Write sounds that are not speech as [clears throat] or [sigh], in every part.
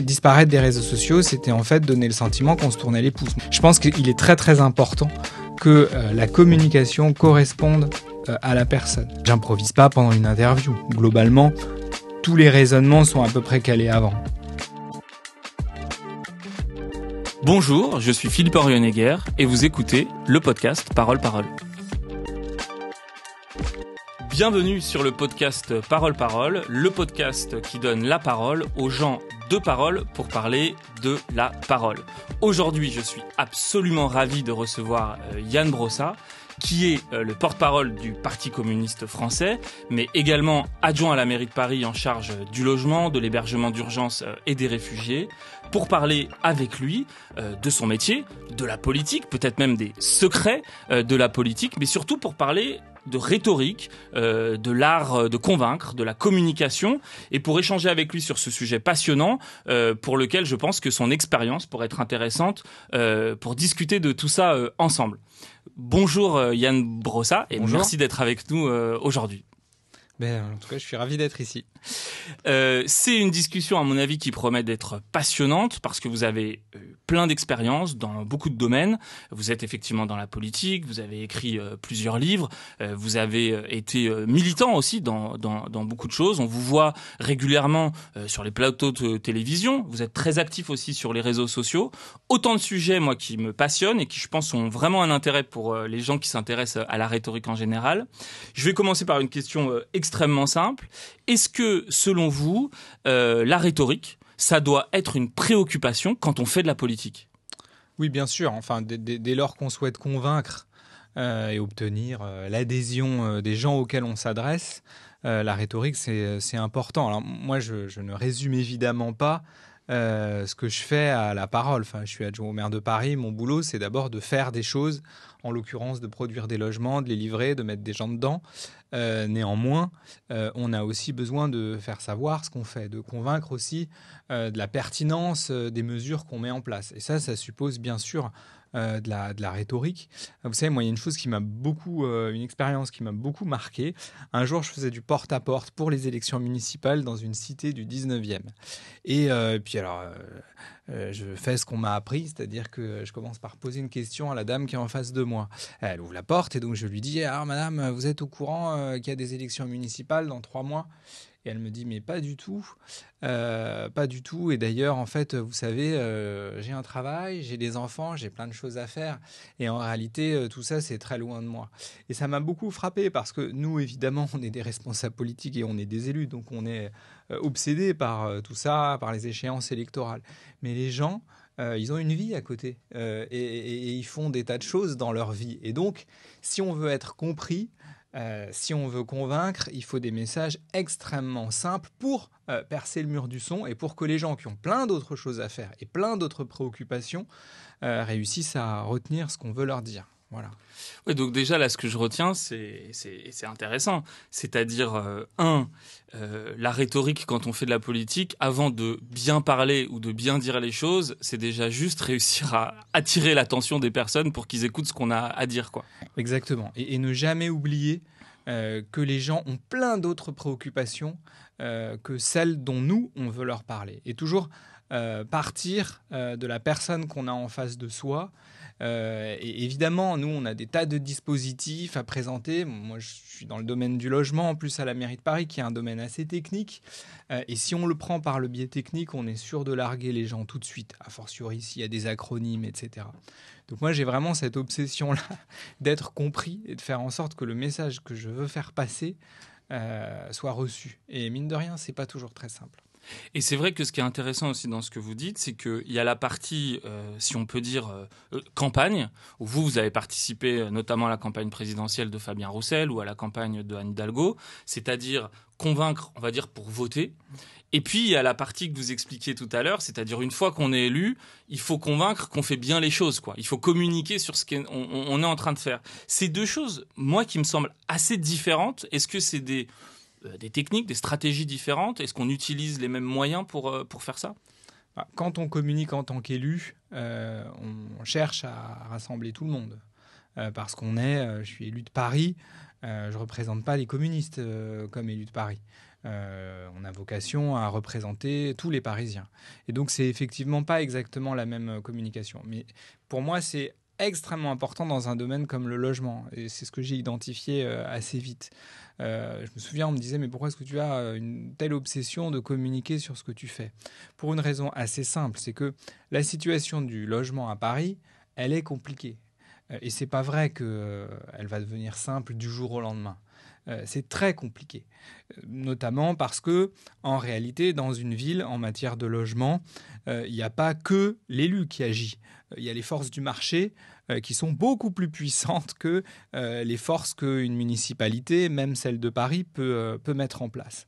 Disparaître des réseaux sociaux, c'était en fait donner le sentiment qu'on se tournait les pouces. Je pense qu'il est très très important que euh, la communication corresponde euh, à la personne. J'improvise pas pendant une interview. Globalement, tous les raisonnements sont à peu près calés avant. Bonjour, je suis Philippe Orioneguer et vous écoutez le podcast Parole Parole. Bienvenue sur le podcast Parole Parole, le podcast qui donne la parole aux gens deux paroles pour parler de la parole. Aujourd'hui, je suis absolument ravi de recevoir euh, Yann Brossat, qui est euh, le porte-parole du Parti communiste français, mais également adjoint à la mairie de Paris en charge euh, du logement, de l'hébergement d'urgence et des réfugiés, pour parler avec lui de son métier, de la politique, peut-être même des secrets de la politique, mais surtout pour parler de rhétorique, euh, de l'art euh, de convaincre, de la communication, et pour échanger avec lui sur ce sujet passionnant, euh, pour lequel je pense que son expérience pourrait être intéressante pour discuter de tout ça ensemble. Bonjour Yann Brossa, et merci d'être avec nous aujourd'hui. Ben, en tout cas, je suis ravi d'être ici. Euh, c'est une discussion, à mon avis, qui promet d'être passionnante parce que vous avez euh, plein d'expériences dans beaucoup de domaines. Vous êtes effectivement dans la politique, vous avez écrit euh, plusieurs livres, vous avez été militant aussi dans, dans, beaucoup de choses. On vous voit régulièrement sur les plateaux de télévision. Vous êtes très actif aussi sur les réseaux sociaux. Autant de sujets, moi, qui me passionnent et qui, je pense, ont vraiment un intérêt pour les gens qui s'intéressent à la rhétorique en général. Je vais commencer par une question extrêmement simple. Est-ce que selon vous, euh, la rhétorique, ça doit être une préoccupation quand on fait de la politique Oui, bien sûr. Enfin, dès lors qu'on souhaite convaincre euh, et obtenir euh, l'adhésion des gens auxquels on s'adresse, la rhétorique, c'est important. Alors, moi, je, ne résume évidemment pas ce que je fais à la parole. Enfin, je suis adjoint au maire de Paris. Mon boulot, c'est d'abord de faire des choses, en l'occurrence de produire des logements, de les livrer, de mettre des gens dedans. Euh, néanmoins, euh, on a aussi besoin de faire savoir ce qu'on fait, de convaincre aussi euh, de la pertinence des mesures qu'on met en place. Et ça, ça suppose bien sûr euh, de, la, rhétorique. Vous savez, moi, il y a une chose qui m'a beaucoup, euh, une expérience qui m'a beaucoup marqué. Un jour, je faisais du porte-à-porte pour les élections municipales dans une cité du 19e. Euh, et, puis, alors, je fais ce qu'on m'a appris, c'est-à-dire que je commence par poser une question à la dame qui est en face de moi. Elle ouvre la porte et donc je lui dis Ah, madame, vous êtes au courant qu'il y a des élections municipales dans trois mois elle me dit, mais pas du tout, euh, pas du tout. Et d'ailleurs, en fait, vous savez, euh, j'ai un travail, j'ai des enfants, j'ai plein de choses à faire. Et en réalité, euh, tout ça, c'est très loin de moi. Et ça m'a beaucoup frappé parce que nous, évidemment, [laughs] on est des responsables politiques et on est des élus, donc on est obsédé par tout ça, par les échéances électorales. Mais les gens, ils ont une vie à côté et, ils font des tas de choses dans leur vie. Et donc, si on veut être compris, euh, si on veut convaincre, il faut des messages extrêmement simples pour euh, percer le mur du son et pour que les gens qui ont plein d'autres choses à faire et plein d'autres préoccupations euh, réussissent à retenir ce qu'on veut leur dire. Voilà. Oui, donc déjà, là, ce que je retiens, c'est intéressant. C'est-à-dire, euh, un, euh, la rhétorique quand on fait de la politique, avant de bien parler ou de bien dire les choses, c'est déjà juste réussir à attirer l'attention des personnes pour qu'ils écoutent ce qu'on a à dire. Quoi. Exactement. Et, ne jamais oublier euh, que les gens ont plein d'autres préoccupations que celles dont nous, on veut leur parler. Et toujours euh, partir euh, de la personne qu'on a en face de soi. Euh, et évidemment, nous, on a des tas de dispositifs à présenter. moi, je suis dans le domaine du logement, en plus à la mairie de Paris, qui est un domaine assez technique. et si on le prend par le biais technique, on est sûr de larguer les gens tout de suite, a fortiori s'il y a des acronymes, etc. Donc moi, j'ai vraiment cette obsession-là [laughs] d'être compris et de faire en sorte que le message que je veux faire passer soit reçu. Et mine de rien, c'est pas toujours très simple. Et c'est vrai que ce qui est intéressant aussi dans ce que vous dites, c'est qu'il y a la partie, euh, si on peut dire, euh, euh, campagne, où vous, vous avez participé notamment à la campagne présidentielle de Fabien Roussel ou à la campagne de Anne Hidalgo, c'est-à-dire convaincre, on va dire, pour voter. Et puis, il y a la partie que vous expliquiez tout à l'heure, c'est-à-dire une fois qu'on est élu, il faut convaincre qu'on fait bien les choses, quoi. Il faut communiquer sur ce qu'on est en train de faire. Ces deux choses, moi, qui me semblent assez différentes, est-ce que c'est des euh, des techniques, des stratégies différentes Est-ce qu'on utilise les mêmes moyens pour, euh, pour faire ça bah, Quand on communique en tant qu'élu, euh, on cherche à rassembler tout le monde. parce qu'on est, je suis élu de Paris, je ne représente pas les communistes comme élu de Paris. on a vocation à représenter tous les Parisiens. Et donc, c'est effectivement pas exactement la même communication. Mais pour moi, c'est extrêmement important dans un domaine comme le logement. Et c'est ce que j'ai identifié euh, assez vite. Euh, je me souviens, on me disait, mais pourquoi est-ce que tu as euh, une telle obsession de communiquer sur ce que tu fais Pour une raison assez simple, c'est que la situation du logement à Paris, elle est compliquée. Et c'est pas vrai qu'elle va devenir simple du jour au lendemain. Euh, c'est très compliqué, euh, notamment parce que, en réalité, dans une ville, en matière de logement, il euh, n'y a pas que l'élu qui agit. Il y a les forces du marché qui sont beaucoup plus puissantes que les forces qu'une municipalité, même celle de Paris, peut, peut mettre en place.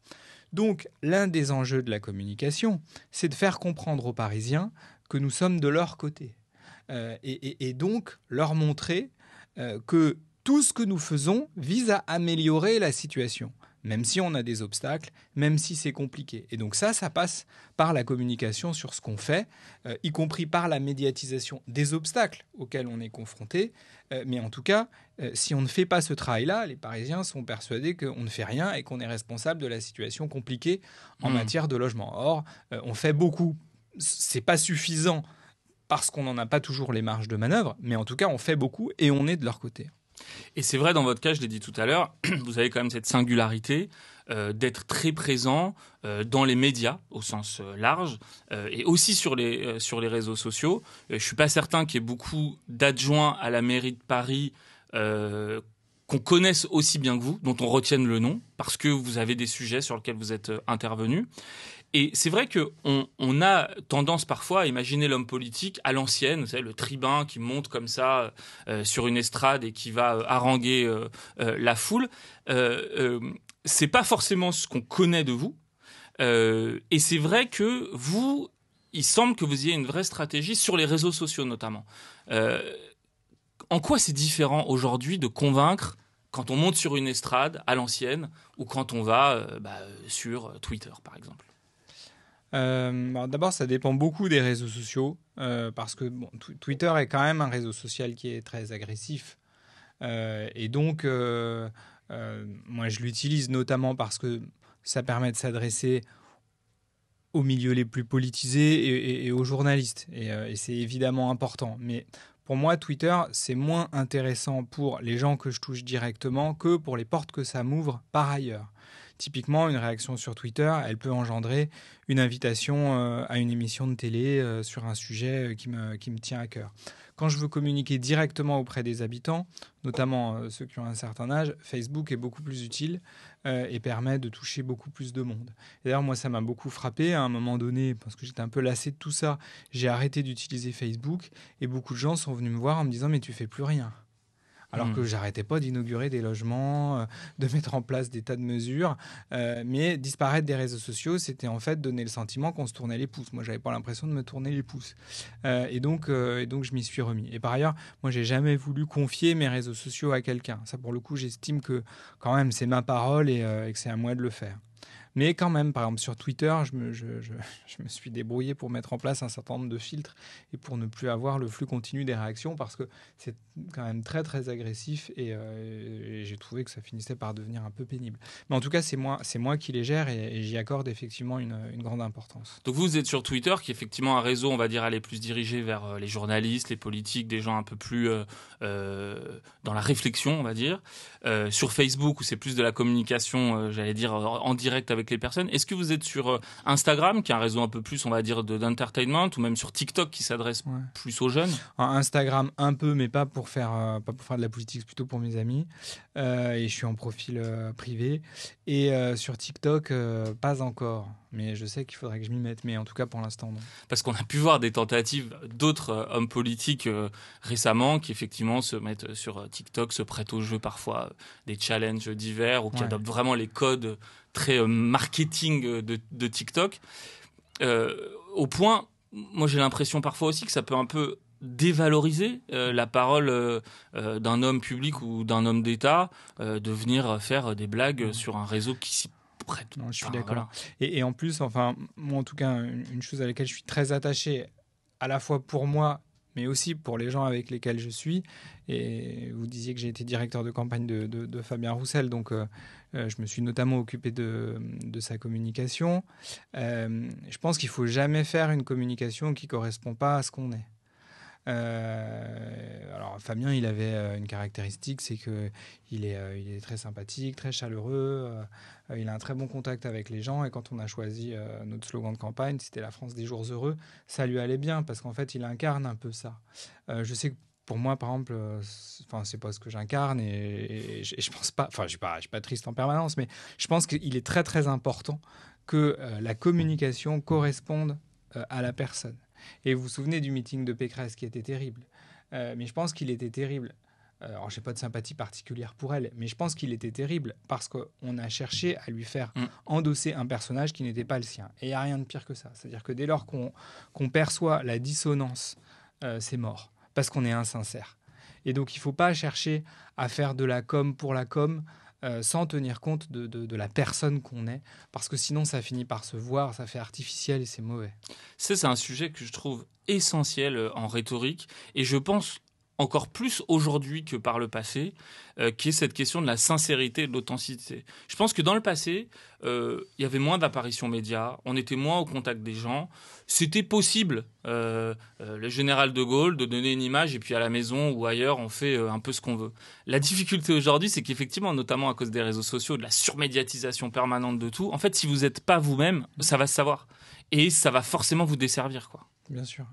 Donc, l'un des enjeux de la communication, c'est de faire comprendre aux Parisiens que nous sommes de leur côté. et, donc, leur montrer que tout ce que nous faisons vise à améliorer la situation, même si on a des obstacles, même si c'est compliqué. Et donc ça, ça passe par la communication sur ce qu'on fait, euh, y compris par la médiatisation des obstacles auxquels on est confronté. Euh, mais en tout cas, euh, si on ne fait pas ce travail-là, les Parisiens sont persuadés qu'on ne fait rien et qu'on est responsable de la situation compliquée en mmh. matière de logement. Or, on fait beaucoup. C'est pas suffisant parce qu'on n'en a pas toujours les marges de manœuvre, mais en tout cas, on fait beaucoup et on est de leur côté. Et c'est vrai dans votre cas, je l'ai dit tout à l'heure, [clears throat] vous avez quand même cette singularité euh, d'être très présent euh, dans les médias au sens euh, large et aussi sur les, sur les réseaux sociaux. je ne suis pas certain qu'il y ait beaucoup d'adjoints à la mairie de Paris qu'on connaisse aussi bien que vous, dont on retienne le nom, parce que vous avez des sujets sur lesquels vous êtes intervenu. Et c'est vrai qu'on on a tendance parfois à imaginer l'homme politique à l'ancienne, vous le tribun qui monte comme ça euh, euh, sur une estrade et qui va euh, haranguer la foule. c'est pas forcément ce qu'on connaît de vous. et c'est vrai que vous, il semble que vous ayez une vraie stratégie sur les réseaux sociaux notamment. en quoi c'est différent aujourd'hui de convaincre quand on monte sur une estrade à l'ancienne ou quand on va bah, sur Twitter par exemple euh, d'abord, ça dépend beaucoup des réseaux sociaux, euh, parce que bon, Twitter est quand même un réseau social qui est très agressif. Euh, et donc, moi, je l'utilise notamment parce que ça permet de s'adresser aux milieux les plus politisés et, aux journalistes. et c'est évidemment important. Mais pour moi, Twitter, c'est moins intéressant pour les gens que je touche directement que pour les portes que ça m'ouvre par ailleurs. Typiquement, une réaction sur Twitter, elle peut engendrer une invitation euh, à une émission de télé euh, sur un sujet euh, qui me, qui me tient à cœur. Quand je veux communiquer directement auprès des habitants, notamment ceux qui ont un certain âge, Facebook est beaucoup plus utile et permet de toucher beaucoup plus de monde. D'ailleurs, moi, ça m'a beaucoup frappé à un moment donné, parce que j'étais un peu lassé de tout ça. J'ai arrêté d'utiliser Facebook et beaucoup de gens sont venus me voir en me disant Mais tu fais plus rien alors hmm. que j'arrêtais pas d'inaugurer des logements, euh, de [laughs] mettre en place des tas de mesures. Euh, mais disparaître des réseaux sociaux, c'était en fait donner le sentiment qu'on se tournait les pouces. Moi, j'avais pas l'impression de me tourner les pouces. Euh, et, donc, et donc, je m'y suis remis. Et par ailleurs, moi, j'ai jamais voulu confier mes réseaux sociaux à quelqu'un. Ça, pour le coup, j'estime que quand même, c'est ma parole et, et que c'est à moi de le faire. Mais quand même, par exemple, sur Twitter, je me, je, je, je me suis débrouillé pour mettre en place un certain nombre de filtres et pour ne plus avoir le flux continu des réactions parce que c'est quand même très, très agressif et, euh, j'ai trouvé que ça finissait par devenir un peu pénible. Mais en tout cas, c'est moi, c'est moi qui les gère et, j'y accorde effectivement une, grande importance. Donc vous êtes sur Twitter, qui est effectivement un réseau, on va dire, aller plus dirigé vers euh, les journalistes, les politiques, des gens un peu plus euh, dans la réflexion, on va dire. sur Facebook, où c'est plus de la communication, j'allais dire, en direct avec les personnes. Est-ce que vous êtes sur euh, Instagram, qui est un réseau un peu plus, on va dire, d'entertainment, ou même sur TikTok, qui s'adresse plus aux jeunes Instagram un peu, mais pas pour faire, euh, pas pour faire de la politique, plutôt pour mes amis. Euh, et je suis en profil privé. Et sur TikTok, pas encore. Mais je sais qu'il faudrait que je m'y mette. Mais en tout cas, pour l'instant, Parce qu'on a pu voir des tentatives d'autres hommes politiques récemment qui, effectivement, se mettent sur TikTok, se prêtent au jeu parfois des challenges divers ou qui adoptent vraiment les codes très euh, marketing euh, de, TikTok. Euh, au point, moi j'ai l'impression parfois aussi que ça peut un peu dévaloriser la parole d'un homme public ou d'un homme d'État de venir faire des blagues sur un réseau qui s'y prête. je suis d'accord. Et, en plus, enfin, moi en tout cas, une chose à laquelle je suis très attaché, à la fois pour moi mais aussi pour les gens avec lesquels je suis. Et vous disiez que j'ai été directeur de campagne de, Fabien Roussel, donc euh, euh, je me suis notamment occupé de, sa communication. Euh, je pense qu'il faut jamais faire une communication qui correspond pas à ce qu'on est. Euh, alors Fabien, il avait euh, une caractéristique, c'est que il est, euh, très sympathique, très chaleureux, il a un très bon contact avec les gens. Et quand on a choisi notre slogan de campagne, c'était la France des jours heureux, ça lui allait bien parce qu'en fait, il incarne un peu ça. je sais que pour moi, par exemple, enfin, c'est pas ce que j'incarne et, je pense pas, enfin, je suis pas triste en permanence, mais je pense qu'il est très très important que la communication corresponde à la personne. Et vous vous souvenez du meeting de Pécresse qui était terrible. Euh, mais je pense qu'il était terrible. Euh, alors, n'ai pas de sympathie particulière pour elle, mais je pense qu'il était terrible parce qu'on a cherché à lui faire mm. endosser un personnage qui n'était pas le sien. Et il n'y a rien de pire que ça. C'est-à-dire que dès lors qu'on perçoit la dissonance, euh, c'est mort parce qu'on est insincère. Et donc, il ne faut pas chercher à faire de la com pour la com, euh, sans tenir compte de, la personne qu'on est, parce que sinon ça finit par se voir, ça fait artificiel et c'est mauvais. Ça, c'est un sujet que je trouve essentiel euh, en rhétorique, et je pense encore plus aujourd'hui que par le passé, euh, qui est cette question de la sincérité et de l'authenticité. Je pense que dans le passé, euh, il y avait moins d'apparitions médias, on était moins au contact des gens. C'était possible, euh, le général de Gaulle, de donner une image et puis à la maison ou ailleurs, on fait un peu ce qu'on veut. La difficulté aujourd'hui, c'est qu'effectivement, notamment à cause des réseaux sociaux, de la surmédiatisation permanente de tout, en fait, si vous n'êtes pas vous-même, ça va se savoir. Et ça va forcément vous desservir, quoi. Bien sûr.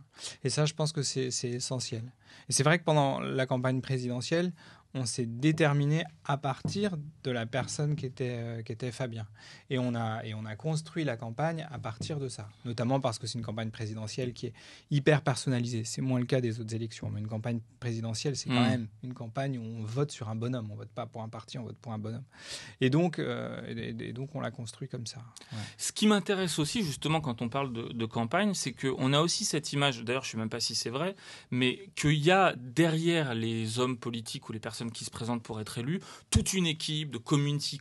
Et ça, je pense que c'est essentiel. Et c'est vrai que pendant la campagne présidentielle, on s'est déterminé à partir de la personne qui était, euh, qui était Fabien. Et on, a, et on a construit la campagne à partir de ça, notamment parce que c'est une campagne présidentielle qui est hyper personnalisée. C'est moins le cas des autres élections, mais une campagne présidentielle, c'est quand mmh. même une campagne où on vote sur un bonhomme. On vote pas pour un parti, on vote pour un bonhomme. Et donc, euh, donc on l'a construit comme ça. Ce qui m'intéresse aussi, justement, quand on parle de, campagne, c'est qu'on a aussi cette image, d'ailleurs je ne sais même pas si c'est vrai, mais qu'il y a derrière les hommes politiques ou les personnes qui se présentent pour être élu toute une équipe de,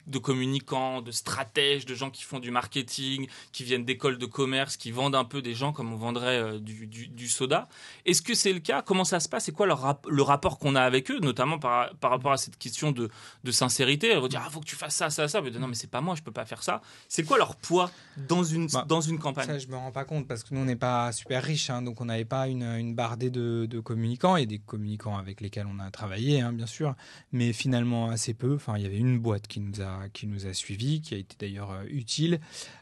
de communicants, de stratèges, de gens qui font du marketing, qui viennent d'écoles de commerce, qui vendent un peu des gens comme on vendrait euh, du, soda. Est-ce que c'est le cas Comment ça se passe C'est quoi le rapport qu'on a avec eux, notamment par, par, rapport à cette question de, de sincérité Elle va dire, ah, faut que tu fasses ça, ça, ça. Mais non, mais c'est pas moi, je peux pas faire ça. C'est quoi leur poids dans une, bah, dans une campagne Ça, je me rends pas compte parce que nous, on n'est pas super riches, hein. donc on n'avait pas une, une bardée de, communicants et des communicants avec lesquels on a travaillé, hein, bien sûr mais finalement assez peu. Enfin, il y avait une boîte qui nous a, qui nous a suivis, qui a été d'ailleurs euh, utile.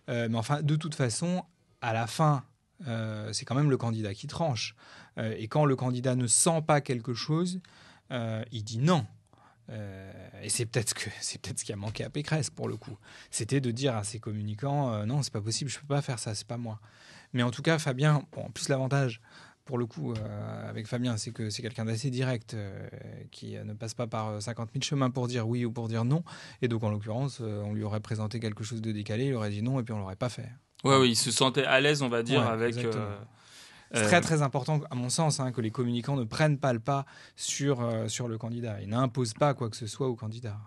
Euh, mais enfin, de toute façon, à la fin, euh, c'est quand même le candidat qui tranche. et quand le candidat ne sent pas quelque chose, il dit non. et c'est peut-être ce que [laughs] c'est peut-être ce qui a manqué à Pécresse pour le coup. C'était de dire à ses communicants non, c'est pas possible, je peux pas faire ça, c'est pas moi. Mais en tout cas, Fabien, en plus l'avantage pour le coup, euh, avec Fabien, c'est que c'est quelqu'un d'assez direct, euh, qui euh, ne passe pas par 50 000 chemins pour dire oui ou pour dire non. Et donc, en l'occurrence, on lui aurait présenté quelque chose de décalé, il aurait dit non, et puis on l'aurait pas fait. Ouais, oui, il se sentait à l'aise, on va dire, avec. C'est très très important, à mon sens, hein, que les communicants ne prennent pas le pas sur, sur le candidat et n'imposent pas quoi que ce soit au candidat.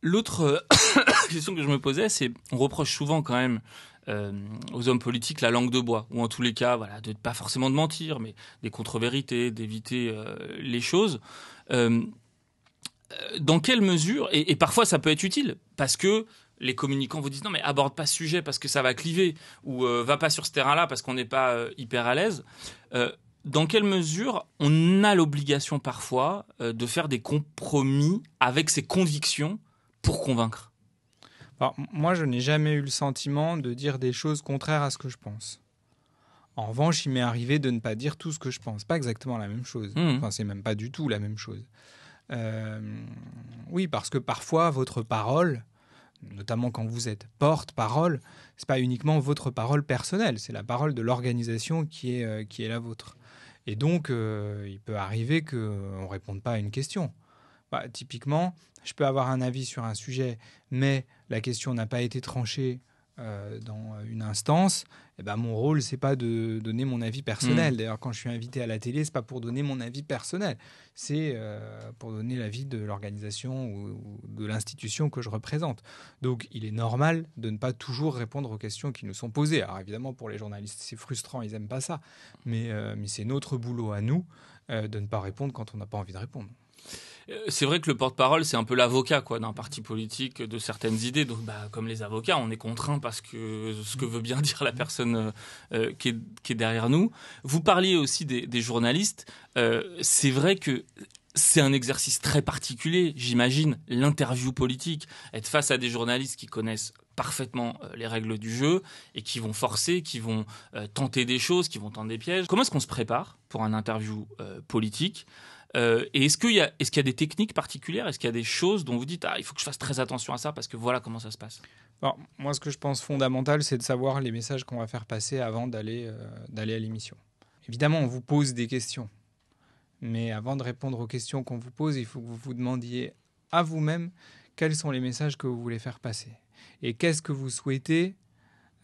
L'autre [coughs] question que je me posais, c'est on reproche souvent quand même euh, aux hommes politiques la langue de bois, ou en tous les cas, voilà, de pas forcément de mentir, mais des contre-vérités, d'éviter euh, les choses. Euh, dans quelle mesure, et, parfois ça peut être utile, parce que les communicants vous disent non mais aborde pas ce sujet parce que ça va cliver, ou va pas sur ce terrain-là parce qu'on n'est pas hyper à l'aise dans quelle mesure on a l'obligation parfois de faire des compromis avec ses convictions pour convaincre moi, je n'ai jamais eu le sentiment de dire des choses contraires à ce que je pense. En revanche, il m'est arrivé de ne pas dire tout ce que je pense. Pas exactement la même chose. Mmh. Enfin, c'est même pas du tout la même chose. Euh, oui, parce que parfois, votre parole, notamment quand vous êtes porte-parole, n'est pas uniquement votre parole personnelle, c'est la parole de l'organisation qui est, euh, qui est la vôtre. Et donc, euh, il peut arriver qu'on ne réponde pas à une question. Bah, typiquement, je peux avoir un avis sur un sujet, mais la question n'a pas été tranchée euh, dans une instance, Et eh ben, mon rôle, c'est pas de donner mon avis personnel. Mmh. D'ailleurs, quand je suis invité à la télé, c'est pas pour donner mon avis personnel, c'est euh, pour donner l'avis de l'organisation ou, de l'institution que je représente. Donc, il est normal de ne pas toujours répondre aux questions qui nous sont posées. Alors, évidemment, pour les journalistes, c'est frustrant, ils aiment pas ça, mais, euh, mais c'est notre boulot à nous de ne pas répondre quand on n'a pas envie de répondre. Euh, c'est vrai que le porte-parole, c'est un peu l'avocat quoi d'un parti politique, euh, de certaines idées. Donc, bah, comme les avocats, on est contraint parce que ce que veut bien [laughs] dire la personne euh, qui, est, derrière nous. Vous parliez aussi des, journalistes. c'est vrai que c'est un exercice très particulier, j'imagine, l'interview politique, être face à des journalistes qui connaissent parfaitement les règles du jeu et qui vont forcer, qui vont tenter des choses, qui vont tendre des pièges. Comment est-ce qu'on se prépare pour un interview politique euh, et est-ce qu'il y, a des techniques particulières Est-ce qu'il y a des choses dont vous dites ah, il faut que je fasse très attention à ça parce que voilà comment ça se passe Moi, ce que je pense fondamental, c'est de savoir les messages qu'on va faire passer avant euh, d'aller à l'émission. Évidemment, on vous pose des questions. Mais avant de répondre aux questions qu'on vous pose, il faut que vous vous demandiez à vous-même quels sont les messages que vous voulez faire passer. Et qu'est-ce que vous souhaitez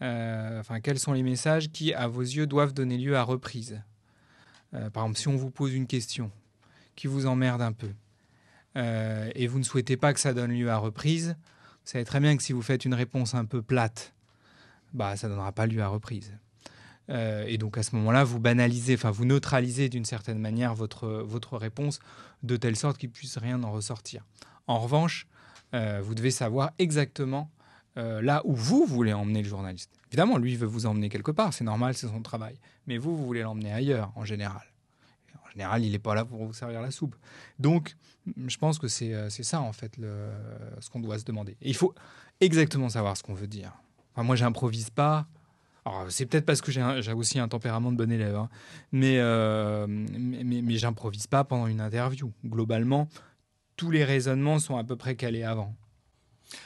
euh, Enfin, quels sont les messages qui, à vos yeux, doivent donner lieu à reprise Par exemple, si on vous pose une question, qui vous emmerde un peu. Euh, et vous ne souhaitez pas que ça donne lieu à reprise, vous savez très bien que si vous faites une réponse un peu plate, bah, ça ne donnera pas lieu à reprise. Euh, et donc à ce moment-là, vous banalisez, enfin vous neutralisez d'une certaine manière votre, votre réponse de telle sorte qu'il puisse rien en ressortir. En revanche, euh, vous devez savoir exactement là où vous voulez emmener le journaliste. Évidemment, lui veut vous emmener quelque part, c'est normal, c'est son travail. Mais vous, vous voulez l'emmener ailleurs en général général, il n'est pas là pour vous servir la soupe. Donc, je pense que euh, c'est ça, en fait, le, ce qu'on doit se demander. Et il faut exactement savoir ce qu'on veut dire. Enfin, moi, j'improvise pas. Euh, c'est peut-être parce que j'ai aussi un tempérament de bon élève, hein. mais, euh, mais, mais, j'improvise pas pendant une interview. Globalement, tous les raisonnements sont à peu près calés avant.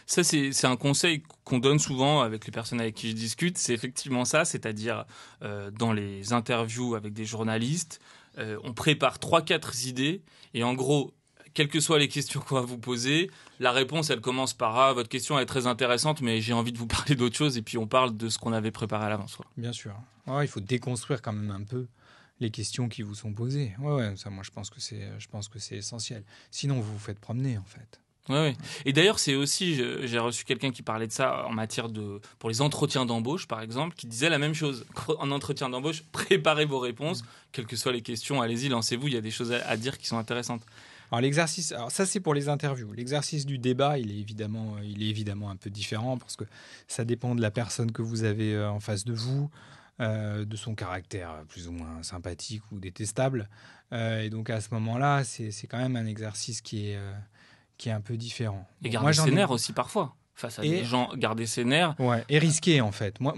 Ça, c'est un conseil qu'on donne souvent avec les personnes avec qui je discute. C'est effectivement ça, c'est-à-dire euh, dans les interviews avec des journalistes, euh, on prépare trois quatre idées et en gros, quelles que soient les questions qu'on va vous poser, la réponse, elle commence par ah, votre question est très intéressante, mais j'ai envie de vous [laughs] parler d'autre chose, et puis on parle de ce qu'on avait préparé à l'avance. Bien sûr. Ah, il faut déconstruire quand même un peu les questions qui vous sont posées. Ouais, ouais ça, moi, je pense que je pense que c'est essentiel. Sinon, vous vous faites promener, en fait. Oui, oui. Et d'ailleurs, c'est aussi, j'ai reçu quelqu'un qui parlait de ça en matière de, pour les entretiens d'embauche, par exemple, qui disait la même chose. En entretien d'embauche, [laughs] préparez vos réponses, quelles que soient les questions, allez-y, lancez-vous, il y a des choses à, dire qui sont intéressantes. Alors l'exercice, ça c'est pour les interviews. L'exercice du débat, il est évidemment, il est évidemment un peu différent parce que ça dépend de la personne que vous avez euh, en face de vous. Euh, de son caractère plus ou moins sympathique ou détestable. Euh, et donc à ce moment-là, c'est quand même un exercice qui est, qui est un peu différent. Et garder ses nerfs aussi parfois face à des gens, garder ses nerfs. et risquer en fait. Moi,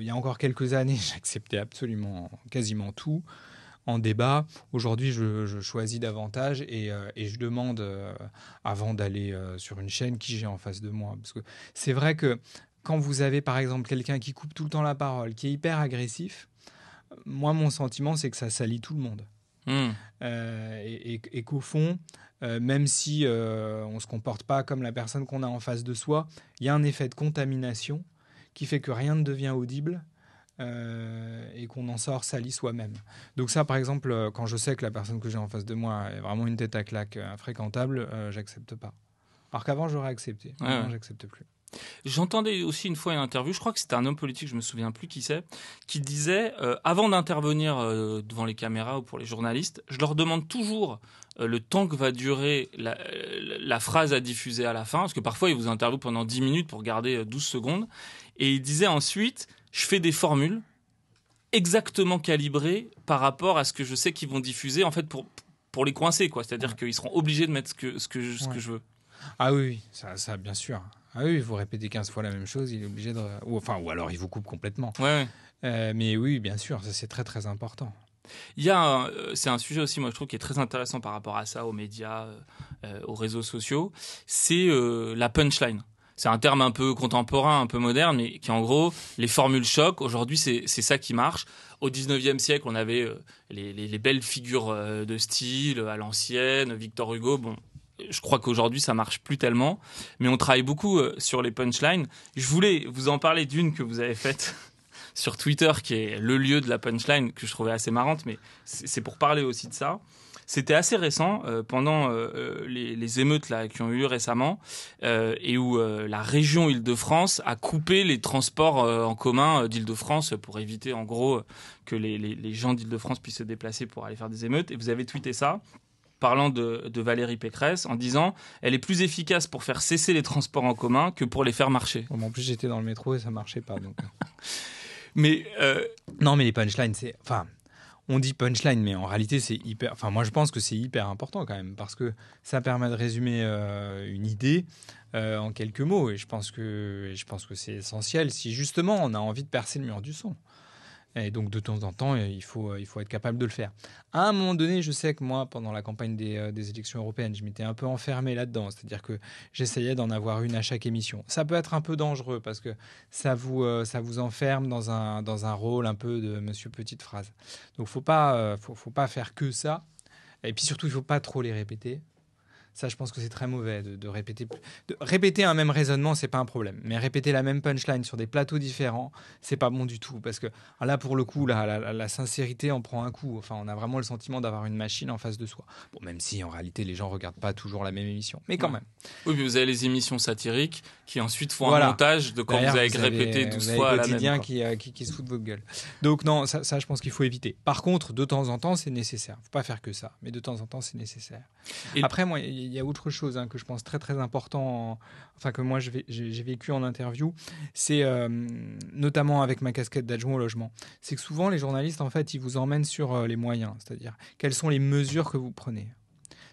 il y a encore quelques années, [laughs] j'acceptais absolument quasiment tout en débat. Aujourd'hui, je, choisis davantage et, euh, je demande euh, avant d'aller euh, sur une chaîne qui j'ai en face de moi. Parce que c'est vrai que quand vous avez par exemple quelqu'un qui coupe tout le temps la parole, qui est hyper agressif, moi, mon sentiment, c'est que ça salit tout le monde. Hmm. Euh, et, qu'au fond, euh, même si euh, on ne se comporte pas comme la personne qu'on a en face de soi, il y a un effet de contamination qui fait que rien ne devient audible et qu'on en sort sali soi-même. Donc ça, par exemple, quand je sais que la personne que j'ai en face de moi est vraiment une tête à claque infréquentable, j'accepte pas. Alors qu'avant, j'aurais accepté. Maintenant, j'accepte plus. J'entendais aussi une fois une interview, je crois que c'était un homme politique, je me souviens plus qui c'est, qui disait euh, avant d'intervenir euh, devant les caméras ou pour les journalistes, je leur demande toujours euh, le temps que va durer la, phrase à diffuser à la fin, parce que parfois ils vous interviewent pendant 10 minutes pour garder 12 secondes, et il disait ensuite, je fais des formules exactement calibrées par rapport à ce que je sais qu'ils vont diffuser, en fait pour, pour les coincer, quoi. C'est-à-dire qu'ils seront obligés de mettre ce que, ce que, je, veux. Ah oui, ça, ça bien sûr. Ah oui, vous répétez 15 fois la même chose, il est obligé de. Ou, enfin, ou alors il vous coupe complètement. Euh, mais oui, bien sûr, ça c'est très très important. Il y euh, c'est un sujet aussi, moi je trouve, qui est très intéressant par rapport à ça, aux médias, euh, aux réseaux sociaux, c'est la punchline. C'est un terme un peu contemporain, un peu moderne, mais qui en gros, les formules choc, aujourd'hui c'est ça qui marche. Au 19e siècle, on avait les, les belles figures de style à l'ancienne, Victor Hugo, bon, je crois qu'aujourd'hui ça marche plus tellement, mais on travaille beaucoup euh, sur les punchlines. Je voulais vous en parler d'une que vous avez faite [laughs] sur Twitter, qui est le lieu de la punchline, que je trouvais assez marrante, mais c'est pour parler aussi de ça. C'était assez récent, euh, pendant euh, les, émeutes là, qui ont eu lieu récemment, et où la région Île-de-France a coupé les transports en commun d'Île-de-France pour éviter en gros que les, les gens d'Île-de-France puissent se déplacer pour aller faire des émeutes. Et vous avez tweeté ça parlant de, Valérie Pécresse en disant elle est plus efficace pour faire cesser les transports en commun que pour les faire marcher. en plus, j'étais dans le métro et ça marchait pas. Donc... [laughs] mais euh, non, mais les punchlines, c'est enfin. On dit punchline, mais en réalité, c'est hyper. Enfin, moi, je pense que c'est hyper important quand même, parce que ça permet de résumer euh, une idée euh, en quelques mots. Et je pense que, je pense que c'est essentiel si justement on a envie de percer le mur du son. Et donc de temps en temps, il faut, euh, il faut être capable de le faire. À un moment donné, je sais que moi, pendant la campagne euh, des, élections européennes, je m'étais un peu enfermé là-dedans, c'est-à-dire que j'essayais d'en avoir une à chaque émission. Ça peut être un peu dangereux parce que ça vous, euh, ça vous enferme dans un, dans un rôle un peu de monsieur petite phrase. Donc faut pas, faut, pas faire que ça. Et puis surtout, il ne faut pas trop les répéter. Ça, je pense que c'est très mauvais de, répéter. De, répéter un même raisonnement, c'est pas un problème. Mais répéter la même punchline sur des plateaux différents, c'est pas bon du tout. Parce que ah, là, pour le coup, là, la, sincérité en prend un coup. Enfin, on a vraiment le sentiment d'avoir une machine en face de soi. Bon, même si en réalité, les gens regardent pas toujours la même émission. Mais quand même. Oui, mais vous avez les émissions satiriques qui ensuite font un montage de quand vous avez, répété 12 fois. à la même, qui, euh, qui, qui, se fout de votre gueule. Donc, non, ça, je pense qu'il faut éviter. Par contre, de temps en temps, c'est nécessaire. Faut pas faire que ça. Mais de temps en temps, c'est nécessaire. Et Après, moi, il il y a autre chose hein, que je pense très très important, enfin que moi j'ai vécu en interview, c'est euh, notamment avec ma casquette d'adjoint au logement. C'est que souvent les journalistes, en fait, ils vous emmènent sur euh, les moyens, c'est-à-dire quelles sont les mesures que vous prenez.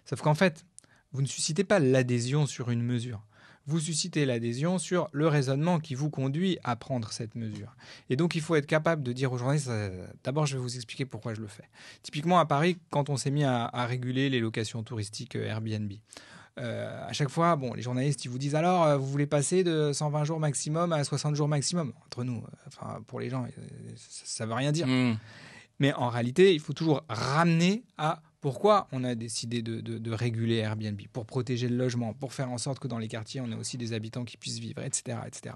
Sauf qu'en fait, vous ne suscitez pas l'adhésion sur une mesure vous suscitez l'adhésion sur le raisonnement qui vous conduit à prendre cette mesure. Et donc, il faut être capable de dire aux journalistes, euh, d'abord, je vais vous expliquer pourquoi je le fais. Typiquement, à Paris, quand on s'est mis à, réguler les locations touristiques euh, Airbnb, euh, à chaque fois, bon, les journalistes, ils vous disent alors, vous voulez passer de 120 jours maximum à 60 jours maximum. Entre nous, enfin, pour les gens, ça, ne veut rien dire. Mmh. Mais en réalité, il faut toujours ramener à pourquoi on a décidé de, réguler Airbnb Pour protéger le logement, pour faire en sorte que dans les quartiers, on ait aussi des habitants qui puissent vivre, etc. etc.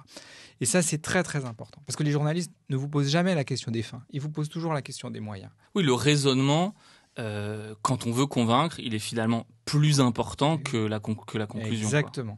Et ça, c'est très très important. Parce que les journalistes ne vous posent jamais la question des fins, ils vous posent toujours la question des moyens. Oui, le raisonnement, euh, quand on veut convaincre, il est finalement plus important que la, conclusion. Exactement.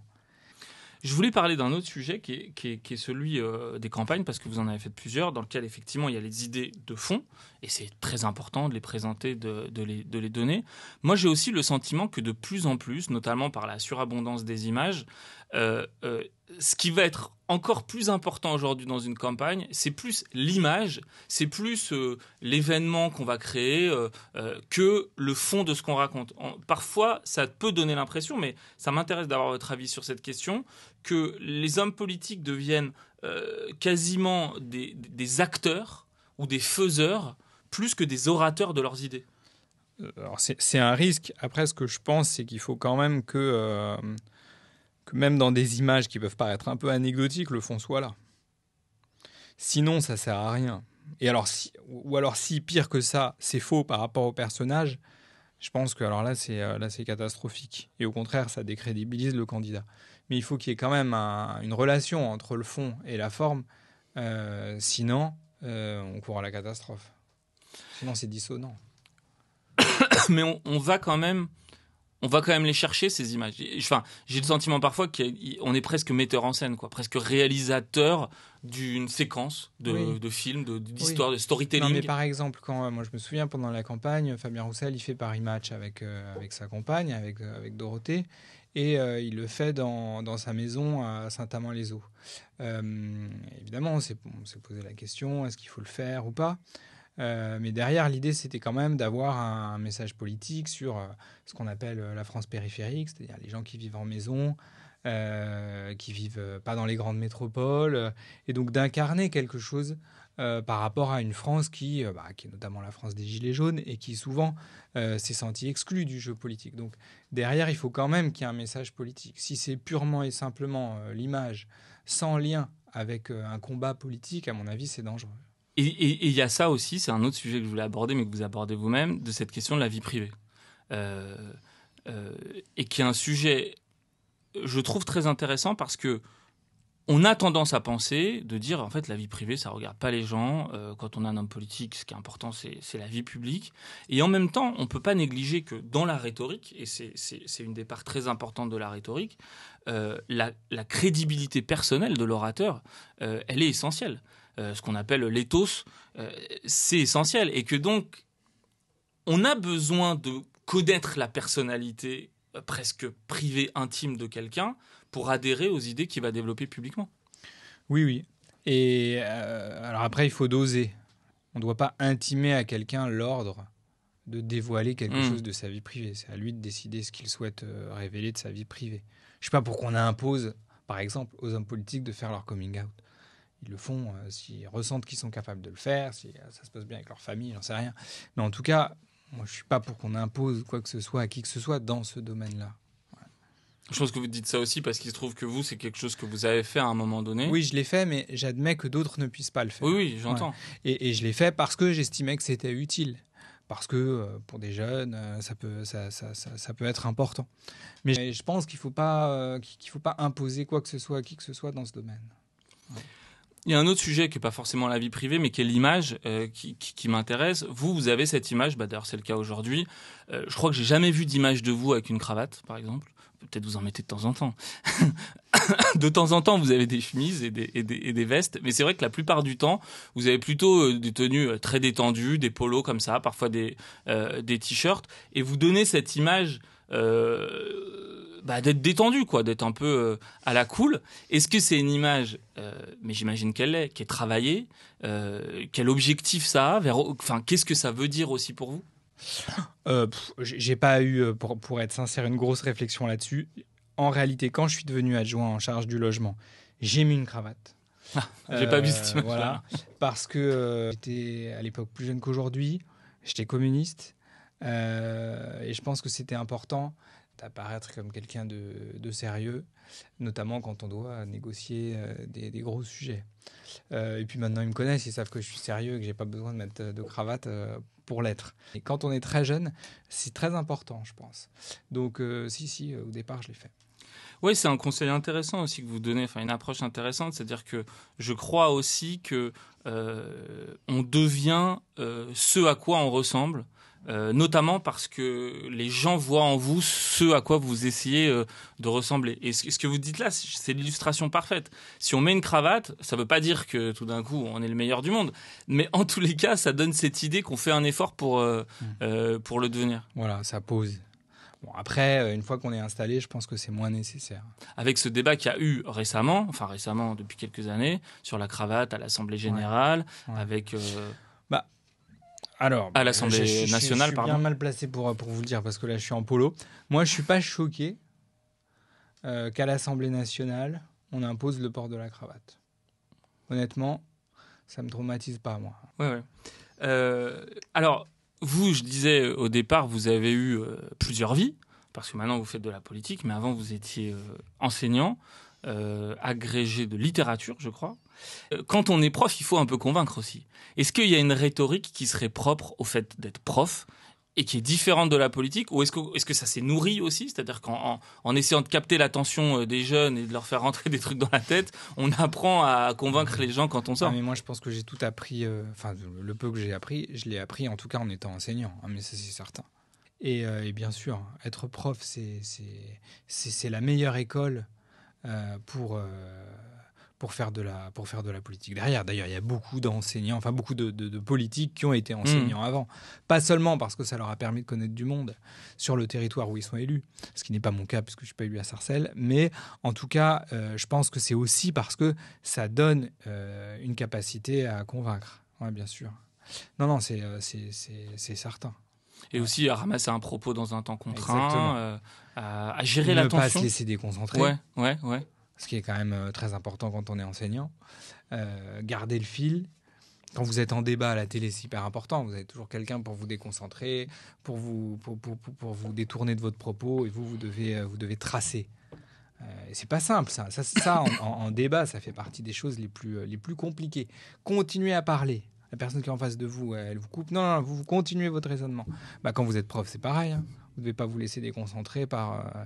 Je voulais parler d'un autre sujet qui est, celui euh, des campagnes, parce que vous en avez fait plusieurs, dans lequel effectivement il y a les idées de fond, et c'est très important de les présenter, de, les, donner. Moi j'ai aussi le sentiment que de plus en plus, notamment par la surabondance des images, euh, euh, ce qui va être encore plus important aujourd'hui dans une campagne, c'est plus l'image, c'est plus euh, l'événement qu'on va créer euh, euh, que le fond de ce qu'on raconte. parfois, ça peut donner l'impression, mais ça m'intéresse d'avoir votre avis sur cette question, que les hommes politiques deviennent quasiment des, des, acteurs ou des faiseurs plus que des orateurs de leurs idées. c'est un risque. Après, ce que je pense, c'est qu'il faut quand même que que même dans des images qui peuvent paraître un peu anecdotiques, le fond soit là. Sinon, ça sert à rien. Et alors, ou alors si pire que ça, c'est faux par rapport au personnage, je pense que alors là, c'est euh, là, c'est catastrophique. Et au contraire, ça décrédibilise le candidat. Mais il faut qu'il y ait quand même une relation entre le fond et la forme. Euh, sinon, euh, on court à la catastrophe. Sinon, c'est dissonant. [coughs] Mais on va quand même on va quand même les chercher ces images. Enfin, j'ai le sentiment parfois qu'on est presque metteur en scène, quoi, presque réalisateur d'une séquence de, films, d'histoire, de, storytelling. mais par exemple, quand euh, moi je me souviens pendant la campagne, Fabien Roussel, il fait Paris Match avec euh, avec sa compagne, avec euh, avec Dorothée, et il le fait dans, sa maison à Saint-Amand-les-Eaux. évidemment, on s'est posé la question est-ce qu'il faut le faire ou pas euh, mais derrière, l'idée, c'était quand même d'avoir un, message politique sur euh, ce qu'on appelle euh, la France périphérique, c'est-à-dire les gens qui vivent en maison, euh, qui vivent pas dans les grandes métropoles, et donc d'incarner quelque chose par rapport à une France qui, bah, qui est notamment la France des Gilets jaunes et qui souvent s'est sentie exclue du jeu politique. Donc derrière, il faut quand même qu'il y ait un message politique. Si c'est purement et simplement l'image sans lien avec un combat politique, à mon avis, c'est dangereux et il y a ça aussi, c'est un autre sujet que je voulais aborder, mais que vous abordez vous-même, de cette question de la vie privée. Euh, euh, et qui est un sujet, je trouve très intéressant parce que on a tendance à penser, de dire en fait la vie privée, ça ne regarde pas les gens. Euh, quand on a un homme politique, ce qui est important, c'est la vie publique. Et en même temps, on ne peut pas négliger que dans la rhétorique, et c'est une des parts très importantes de la rhétorique, la, crédibilité personnelle de l'orateur, elle est essentielle. Euh, ce qu'on appelle l'éthos, euh, c'est essentiel. Et que donc, on a besoin de connaître la personnalité euh, presque privée, intime de quelqu'un pour adhérer aux idées qu'il va développer publiquement. Oui, oui. Et alors après, il faut doser. On ne doit pas intimer à quelqu'un l'ordre de dévoiler quelque hmm. chose de sa vie privée. C'est à lui de décider ce qu'il souhaite révéler de sa vie privée. Je ne sais pas pourquoi on impose, par exemple, aux hommes politiques de faire leur coming out le font euh, s'ils ressentent qu'ils sont capables de le faire, si euh, ça se passe bien avec leur famille, j'en sais rien. Mais en tout cas, moi, je suis pas pour qu'on impose quoi que ce soit à qui que ce soit dans ce domaine-là. Je pense que vous dites ça aussi parce qu'il se trouve que vous, c'est quelque chose que vous avez fait à un moment donné. Oui, je l'ai fait, mais j'admets que d'autres ne puissent pas le faire. Oui, oui, j'entends. Et, je l'ai fait parce que j'estimais que c'était utile. Parce que euh, pour des jeunes, ça peut, ça, ça, ça, peut être important. Mais je pense qu'il ne faut, pas, qu'il faut pas imposer quoi que ce soit à qui que ce soit dans ce domaine. Il y a un autre sujet qui n'est pas forcément la vie privée, mais qui est l'image euh, qui, qui, qui m'intéresse. Vous, vous avez cette image, bah, d'ailleurs c'est le cas aujourd'hui. Euh, je crois que j'ai jamais vu d'image de vous avec une cravate, par exemple. Peut-être vous en mettez de temps en temps. [laughs] de temps en temps, vous avez des chemises et des, et des, vestes, mais c'est vrai que la plupart du temps, vous avez plutôt euh, des tenues très détendues, des polos comme ça, parfois des, des t-shirts, et vous donnez cette image... Euh, bah, d'être détendu, quoi, d'être un peu euh, à la cool. Est-ce que c'est une image, euh, mais j'imagine qu'elle l'est, qui est travaillée euh, Quel objectif ça a vers, enfin, Qu'est-ce que ça veut dire aussi pour vous J'ai pas eu, pour, pour être sincère, une grosse réflexion là-dessus. En réalité, quand je suis devenu adjoint en charge du logement, j'ai mis une cravate. Ah, j'ai pas vu cette image. Voilà, parce que j'étais à l'époque plus jeune qu'aujourd'hui, j'étais communiste, et je pense que c'était important d'apparaître comme quelqu'un de, sérieux, notamment quand on doit négocier euh, des, gros sujets. Euh, et puis maintenant, ils me connaissent, ils savent que je suis sérieux, que j'ai pas besoin de mettre de cravate euh, pour l'être. Et quand on est très jeune, c'est très important, je pense. Donc, si, si, au départ, je l'ai fait. Oui, c'est un conseil intéressant aussi que vous donnez, enfin une approche intéressante, c'est-à-dire que je crois aussi que on devient ce à quoi on ressemble euh, notamment parce que les gens voient en vous ce à quoi vous essayez euh, de ressembler. Et ce, que vous dites là, c'est l'illustration parfaite. Si on met une cravate, ça ne veut pas dire que tout d'un coup on est le meilleur du monde, mais en tous les cas, ça donne cette idée qu'on fait un effort pour, euh, mmh. pour le devenir. Voilà, ça pose. Bon, après, une fois qu'on est installé, je pense que c'est moins nécessaire. Avec ce débat qu'il y a eu récemment, enfin récemment depuis quelques années, sur la cravate à l'Assemblée générale, avec alors, à l'Assemblée nationale, je, suis bien mal placé pour, vous le dire parce que là, je suis en polo. Moi, je ne suis pas choqué euh, qu'à l'Assemblée nationale, on impose le port de la cravate. Honnêtement, ça me traumatise pas, moi. Oui oui. Euh, alors, vous, je disais au départ, vous avez eu euh, plusieurs vies parce que maintenant vous faites de la politique, mais avant vous étiez enseignant. Euh, agrégé de littérature, je crois. Euh, quand on est prof, il faut un peu convaincre aussi. Est-ce qu'il y a une rhétorique qui serait propre au fait d'être prof et qui est différente de la politique Ou est-ce que, est que ça s'est nourri aussi C'est-à-dire qu'en en, essayant de capter l'attention euh, des jeunes et de leur faire rentrer [laughs] des trucs dans la tête, on apprend à convaincre les gens quand on sort. mais moi, je pense que j'ai tout appris, enfin, le peu que j'ai appris, je l'ai appris en tout cas en étant enseignant, hein, mais ça c'est certain. Et, et, bien sûr, être prof, c'est la meilleure école euh, pour euh, pour faire de la pour faire de la politique derrière. D'ailleurs, il y a beaucoup d'enseignants, enfin beaucoup de, politiques qui ont été hmm. enseignants avant. Pas seulement parce que ça leur a permis de connaître du monde sur le territoire où ils sont élus, ce qui n'est pas mon cas puisque je suis pas élu à Sarcelles, mais en tout cas, euh, je pense que c'est aussi parce que ça donne une capacité à convaincre. Oui, bien sûr. Non, non, c'est c'est certain et aussi à ramasser un propos dans un temps contraint, euh, à, gérer l'attention. Ne pas se laisser déconcentrer. Ouais, ouais, ouais. Ce qui est quand même euh, très important quand on est enseignant. Euh, garder le fil. Quand vous êtes en débat à la télé, c'est hyper important. Vous avez toujours quelqu'un pour vous déconcentrer, pour vous, pour, vous détourner de votre propos, et vous, vous devez, euh, vous devez tracer. Euh, c'est pas simple, ça. Ça, en, débat, ça fait partie des choses les plus, les plus compliquées. Continuer à parler, la personne qui est en face de vous, elle vous coupe. Non, non, vous, continuez votre raisonnement. Bah, quand vous êtes prof, c'est pareil. Hein. Vous ne devez pas vous laisser déconcentrer par, euh,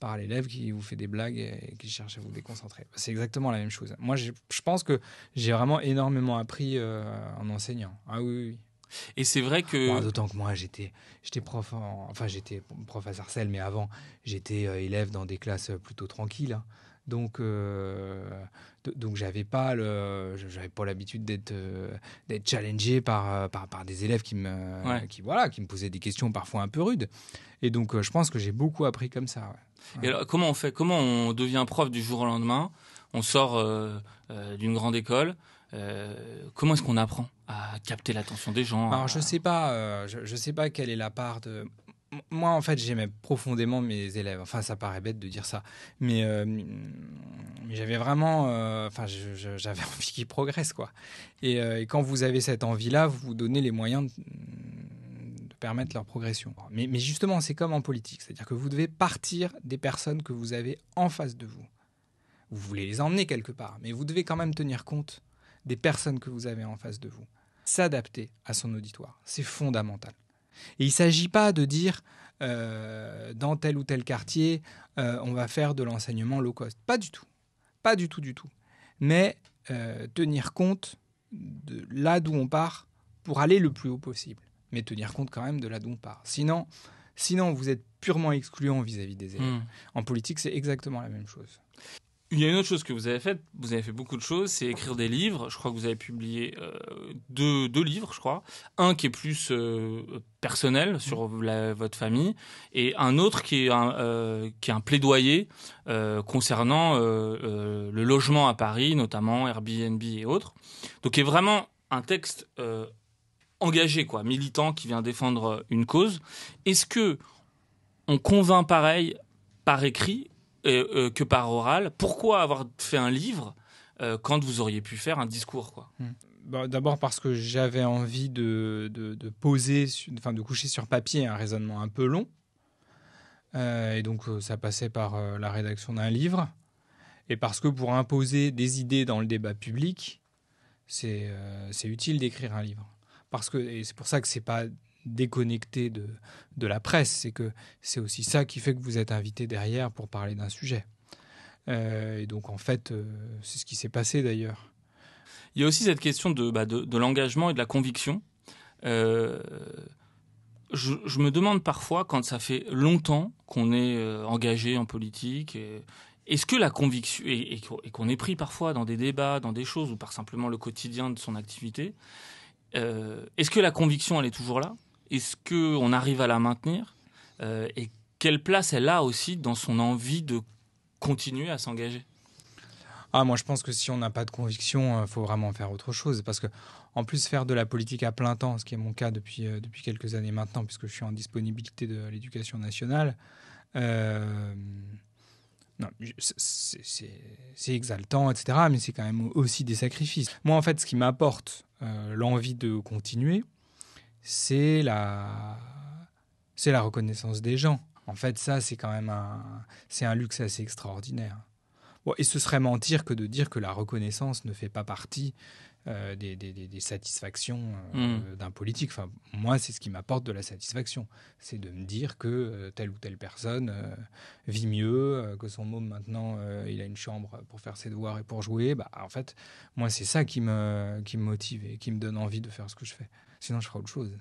par l'élève qui vous fait des blagues et, qui cherche à vous déconcentrer. Bah, c'est exactement la même chose. Moi, je, pense que j'ai vraiment énormément appris euh, en enseignant. Ah oui, oui. Et c'est vrai que. D'autant que moi, j'étais, j'étais prof, enfin, j'étais prof à Sarcelles, mais avant, j'étais euh, élève dans des classes plutôt tranquilles. Hein. Donc, euh, donc j'avais pas le, j'avais pas l'habitude d'être euh, d'être challengé par, euh, par, par des élèves qui me qui voilà qui me posaient des questions parfois un peu rudes. Et donc je pense que j'ai beaucoup appris comme ça. Et alors, comment on fait Comment on devient prof du jour au lendemain On sort d'une grande école. comment est-ce qu'on apprend à capter l'attention des gens Alors je sais pas, je, sais pas quelle est la part de moi, en fait, j'aimais profondément mes élèves. Enfin, ça paraît bête de dire ça, mais, euh, j'avais vraiment, euh, enfin, j'avais [laughs] envie qu'ils progressent, quoi. Euh, et, quand vous avez cette envie-là, vous vous donnez les moyens de, permettre leur progression. mais justement, c'est comme en politique, c'est-à-dire que vous devez partir des personnes que vous avez en face de vous. Vous voulez les emmener quelque part, mais vous devez quand même tenir compte des personnes que vous avez en face de vous. S'adapter à son auditoire, c'est fondamental. Et il ne s'agit pas de dire euh, dans tel ou tel quartier, euh, on va faire de l'enseignement low cost. Pas du tout. Pas du tout, du tout. Mais euh, tenir compte de là d'où on part pour aller le plus haut possible. Mais tenir compte quand même de là d'où on part. Sinon, sinon vous êtes purement excluant vis-à-vis des élèves. Hmm. En politique, c'est exactement la même chose. Il y a une autre chose que vous avez faite, vous avez fait beaucoup de choses, c'est écrire des livres. Je crois que vous avez publié euh, deux, livres, je crois. Un qui est plus euh, personnel sur votre famille et un autre qui est un, euh, plaidoyer concernant le logement à Paris, notamment Airbnb et autres. Donc, est vraiment un texte engagé, quoi, militant, qui vient défendre une cause. Est-ce que on convainc pareil par écrit euh, que par oral. Pourquoi avoir fait un livre euh, quand vous auriez pu faire un discours quoi hmm. bah, D'abord parce que j'avais envie de, de, poser, enfin de coucher sur papier un raisonnement un peu long. Euh, et donc ça passait par la rédaction d'un livre. Et parce que pour imposer des idées dans le débat public, c'est utile d'écrire un livre. Parce que, et c'est pour ça que c'est pas déconnecté de, la presse. C'est que c'est aussi ça qui fait que vous êtes invité derrière pour parler d'un sujet. Euh, et donc, en fait, euh, c'est ce qui s'est passé d'ailleurs. Il y a aussi cette question de, bah, de, l'engagement et de la conviction. Euh, je, me demande parfois, quand ça fait longtemps qu'on est engagé en politique, est-ce que la conviction, et, et qu'on est pris parfois dans des débats, dans des choses, ou par simplement le quotidien de son activité, est-ce que la conviction, elle est toujours là est-ce qu'on arrive à la maintenir euh, Et quelle place elle a aussi dans son envie de continuer à s'engager ah, moi, je pense que si on n'a pas de conviction, il euh, faut vraiment faire autre chose. Parce que, en plus, faire de la politique à plein temps, ce qui est mon cas depuis, euh, depuis quelques années maintenant, puisque je suis en disponibilité de l'éducation nationale, c'est exaltant, etc. Mais c'est quand même aussi des sacrifices. Moi, en fait, ce qui m'apporte l'envie de continuer, c'est la, c'est la reconnaissance des gens. En fait, ça, c'est quand même un, c'est un luxe assez extraordinaire. et ce serait mentir que de dire que la reconnaissance ne fait pas partie euh, des, des, des, satisfactions euh, hmm. d'un politique. Enfin, moi, c'est ce qui m'apporte de la satisfaction. C'est de me dire que euh, telle ou telle personne vit mieux, que son môme, maintenant, il a une chambre pour faire ses devoirs et pour jouer. Bah, en fait, moi, c'est ça qui me, qui me motive et qui me donne envie de faire ce que je fais sinon je ferai autre chose.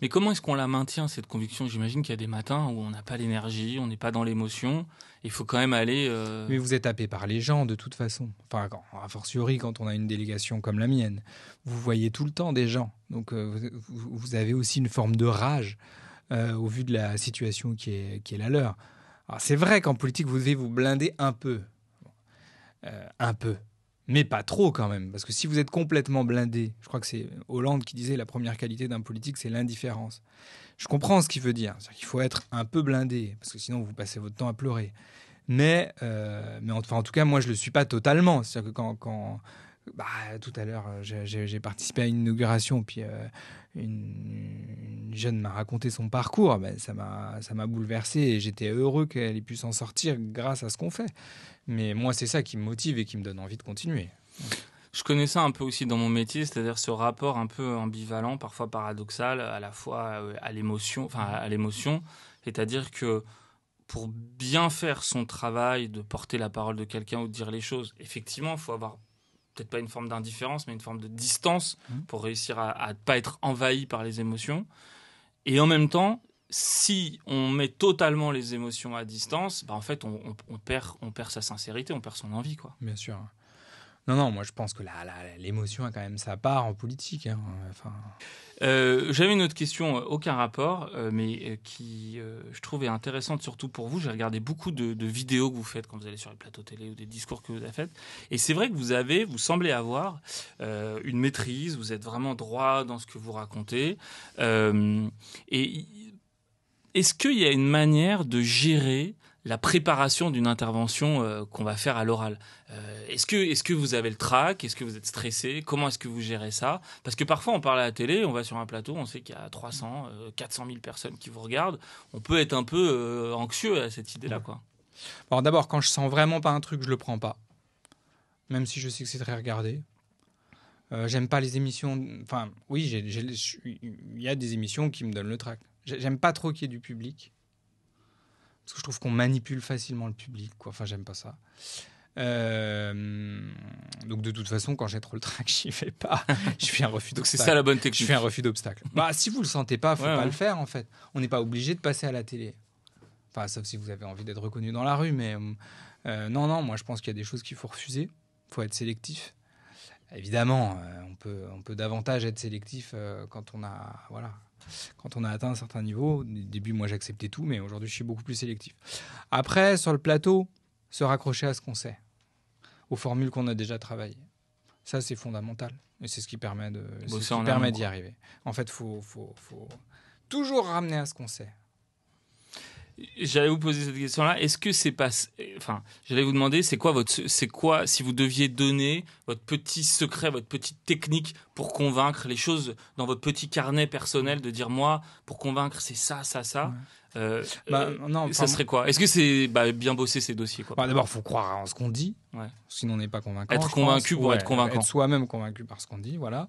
Mais comment est-ce qu'on la maintient, cette conviction J'imagine qu'il y a des matins où on n'a pas l'énergie, on n'est pas dans l'émotion, il faut quand même aller... Euh, Mais vous êtes tapé par les gens de toute façon, enfin, a fortiori quand on a une délégation comme la mienne. Vous voyez tout le temps des gens, donc euh, vous, avez aussi une forme de rage euh, au vu de la situation qui est, qui est la leur. Alors c'est vrai qu'en politique, vous devez vous blinder un peu. un peu mais pas trop quand même. Parce que si vous êtes complètement blindé, je crois que c'est Hollande qui disait la première qualité d'un politique, c'est l'indifférence. Je comprends ce qu'il veut dire. cest qu'il faut être un peu blindé, parce que sinon vous passez votre temps à pleurer. Mais, euh, mais en tout cas, moi, je ne le suis pas totalement. C'est-à-dire que quand, bah, tout à l'heure, euh, j'ai participé à une inauguration, puis euh, une, jeune m'a raconté son parcours. Bah, ça m'a bouleversé et j'étais heureux qu'elle ait pu s'en sortir grâce à ce qu'on fait. Mais moi, c'est ça qui me motive et qui me donne envie de continuer. Je connais ça un peu aussi dans mon métier, c'est-à-dire ce rapport un peu ambivalent, parfois paradoxal, à la fois euh, à l'émotion, enfin à l'émotion, c'est-à-dire que pour bien faire son travail, de porter la parole de quelqu'un ou de dire les choses, effectivement, il faut avoir peut-être pas une forme d'indifférence, mais une forme de distance mmh. pour réussir à ne pas être envahi par les émotions. Et en même temps, si on met totalement les émotions à distance, bah, en fait, on, perd, on perd sa sincérité, on perd son envie. Quoi. Bien sûr. Non, non, moi je pense que l'émotion a quand même sa part en politique. Hein, enfin... Euh, j'avais une autre question, euh, aucun rapport, euh, mais qui je je trouvais intéressante surtout pour vous. J'ai regardé beaucoup de, de, vidéos que vous faites quand vous allez sur les plateaux télé ou des discours que vous avez faites. Et c'est vrai que vous avez, vous semblez avoir une maîtrise, vous êtes vraiment droit dans ce que vous racontez. et est-ce qu'il y a une manière de gérer la préparation d'une intervention euh, qu'on va faire à l'oral. Euh, est-ce que, est que vous avez le trac Est-ce que vous êtes stressé Comment est-ce que vous gérez ça Parce que parfois, on parle à la télé, on va sur un plateau, on sait qu'il y a 300, 400 000 personnes qui vous regardent. On peut être un peu euh, anxieux à cette idée-là. quoi. D'abord, quand je sens vraiment pas un truc, je le prends pas. Même si je sais que c'est très regardé. J'aime pas les émissions. Enfin, oui, il y a des émissions qui me donnent le trac. J'aime pas trop qu'il y ait du public parce que je trouve qu'on manipule facilement le public. Quoi. Enfin, j'aime pas ça. Euh, donc de toute façon, quand j'ai trop le trac, [laughs] j'y vais pas. je fais un refus d'obstacle. C'est ça la bonne technique. Je fais un refus d'obstacle. bah si vous le sentez pas, il ne faut pas le faire en fait. On n'est pas obligé de passer à la télé. Enfin, sauf si vous avez envie d'être reconnu dans la rue, mais euh, non, non, moi je pense qu'il y a des choses qu'il faut refuser. Il Faut être sélectif. Évidemment, euh, on peut, on peut davantage être sélectif quand on a, voilà, quand on a atteint un certain niveau. Au début, moi, j'acceptais tout, mais aujourd'hui, je suis beaucoup plus sélectif. Après, sur le plateau, se raccrocher à ce qu'on sait, aux formules qu'on a déjà travaillées. Ça, c'est fondamental. Et c'est ce qui permet d'y arriver. En fait, il faut, faut, faut toujours ramener à ce qu'on sait. J'allais vous poser cette question-là. Est-ce que c'est pas, enfin, j'allais vous demander, c'est quoi votre, c'est quoi si vous deviez donner votre petit secret, votre petite technique pour convaincre les choses dans votre petit carnet personnel de dire moi pour convaincre c'est ça, ça, ça. Euh, bah, euh, non, ça serait quoi Est-ce que c'est bah, bien bosser ces dossiers quoi bah, D'abord, faut croire en ce qu'on dit, ouais. sinon on n'est pas convaincant. Être convaincu pour être convaincant. Être soi-même convaincu par ce qu'on dit, voilà.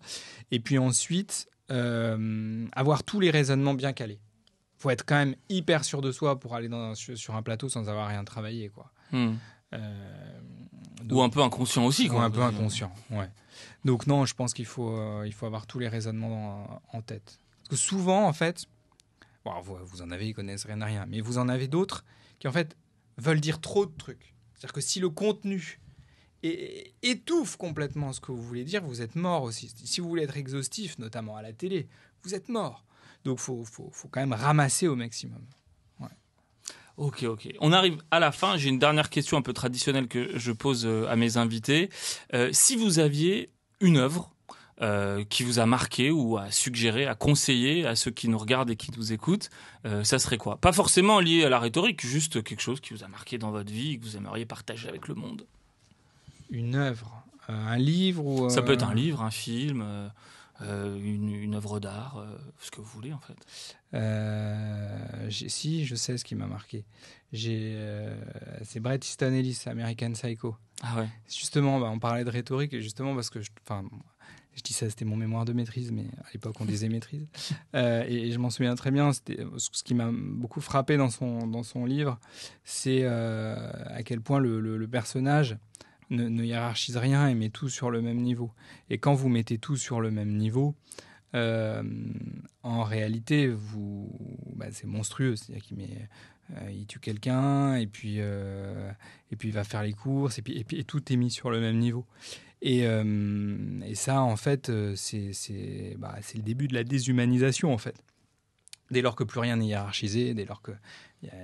Et puis ensuite, euh, avoir tous les raisonnements bien calés faut être quand même hyper sûr de soi pour aller dans sur un plateau sans avoir rien travaillé, quoi. Hmm. Euh, ou un peu inconscient aussi, quoi. un peu inconscient, ouais. Donc non, je pense qu'il faut, euh, faut avoir tous les raisonnements en, tête. Parce que souvent, en fait, vous, en avez, ils connaissent rien à rien, mais vous en avez d'autres qui, en fait, veulent dire trop de trucs. C'est-à-dire que si le contenu étouffe complètement ce que vous voulez dire, vous êtes mort aussi. Si vous voulez être exhaustif, notamment à la télé, vous êtes mort. Donc, il faut, quand même ramasser au maximum. Ok, ok. On arrive à la fin. J'ai une dernière question un peu traditionnelle que je pose euh, à mes invités. Euh, si vous aviez une œuvre euh, qui vous a marqué ou à suggéré, à conseiller à ceux qui nous regardent et qui nous écoutent, ça serait quoi Pas forcément lié à la rhétorique, juste quelque chose qui vous a marqué dans votre vie et que vous aimeriez partager avec le monde. Une œuvre, un livre ou Ça peut être un livre, un film, euh, une, œuvre d'art, euh, ce que vous voulez en fait euh, Si, je sais ce qui m'a marqué. c'est Bret Easton Ellis, American Psycho. Ah ouais. Justement, bah, on parlait de rhétorique, et justement parce que, enfin, je, dis ça, c'était mon mémoire de maîtrise, mais à l'époque on disait maîtrise. [laughs] Et, je m'en souviens très bien. Ce qui m'a beaucoup frappé dans son dans son livre, c'est à quel point le personnage ne, hiérarchise rien et met tout sur le même niveau. Et quand vous mettez tout sur le même niveau, euh, en réalité, vous, bah, c'est monstrueux. C'est-à-dire qu'il euh, il tue quelqu'un et puis euh, et puis il va faire les courses et puis, et puis tout est mis sur le même niveau. Et, ça, en fait, c'est bah, c'est le début de la déshumanisation, en fait. Dès lors que plus rien n'est hiérarchisé, dès lors que il n'y a,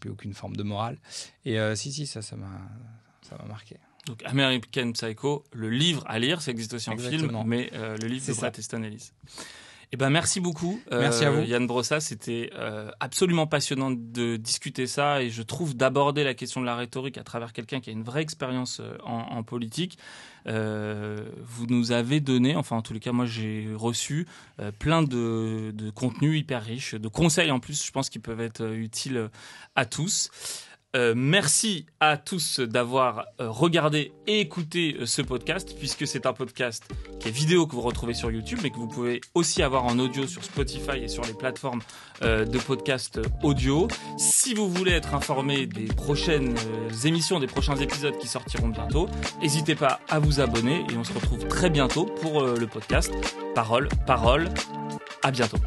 plus aucune forme de morale. Et si si, ça, ça m'a ça m'a marqué. Donc American Psycho, le livre à lire, ça existe aussi en film, mais euh, le livre de Bret Easton Ellis. Eh ben, merci beaucoup. Euh, merci à vous. Yann Brossa, c'était euh, absolument passionnant de discuter ça et je trouve d'aborder la question de la rhétorique à travers quelqu'un qui a une vraie expérience en, politique. vous nous avez donné, enfin en tous les cas, moi j'ai reçu plein de, de contenus hyper riches, de conseils en plus, je pense qui peuvent être utiles à tous. Euh, merci à tous d'avoir euh, regardé et écouté euh, ce podcast, puisque c'est un podcast qui est vidéo que vous retrouvez sur YouTube, mais que vous pouvez aussi avoir en audio sur Spotify et sur les plateformes de podcast audio. Si vous voulez être informé des prochaines émissions, des prochains épisodes qui sortiront bientôt, n'hésitez pas à vous abonner et on se retrouve très bientôt pour le podcast Parole, parole. À bientôt.